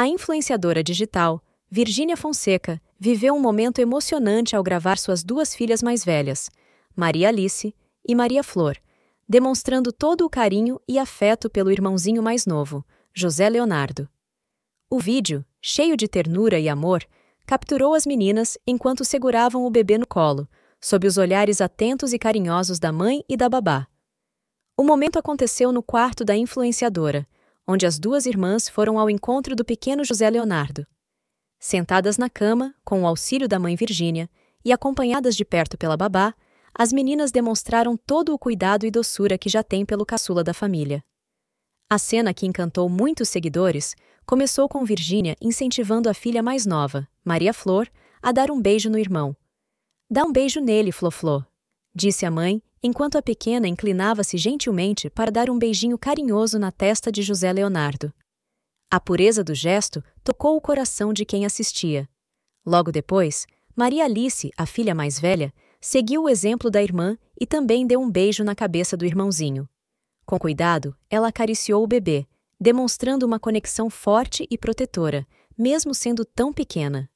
A influenciadora digital, Virgínia Fonseca, viveu um momento emocionante ao gravar suas duas filhas mais velhas, Maria Alice e Maria Flor, demonstrando todo o carinho e afeto pelo irmãozinho mais novo, José Leonardo. O vídeo, cheio de ternura e amor, capturou as meninas enquanto seguravam o bebê no colo, sob os olhares atentos e carinhosos da mãe e da babá. O momento aconteceu no quarto da influenciadora, onde as duas irmãs foram ao encontro do pequeno José Leonardo. Sentadas na cama, com o auxílio da mãe Virgínia, e acompanhadas de perto pela babá, as meninas demonstraram todo o cuidado e doçura que já têm pelo caçula da família. A cena que encantou muitos seguidores começou com Virgínia incentivando a filha mais nova, Maria Flor, a dar um beijo no irmão. Dá um beijo nele, Flo, disse a mãe, enquanto a pequena inclinava-se gentilmente para dar um beijinho carinhoso na testa de José Leonardo. A pureza do gesto tocou o coração de quem assistia. Logo depois, Maria Alice, a filha mais velha, seguiu o exemplo da irmã e também deu um beijo na cabeça do irmãozinho. Com cuidado, ela acariciou o bebê, demonstrando uma conexão forte e protetora, mesmo sendo tão pequena.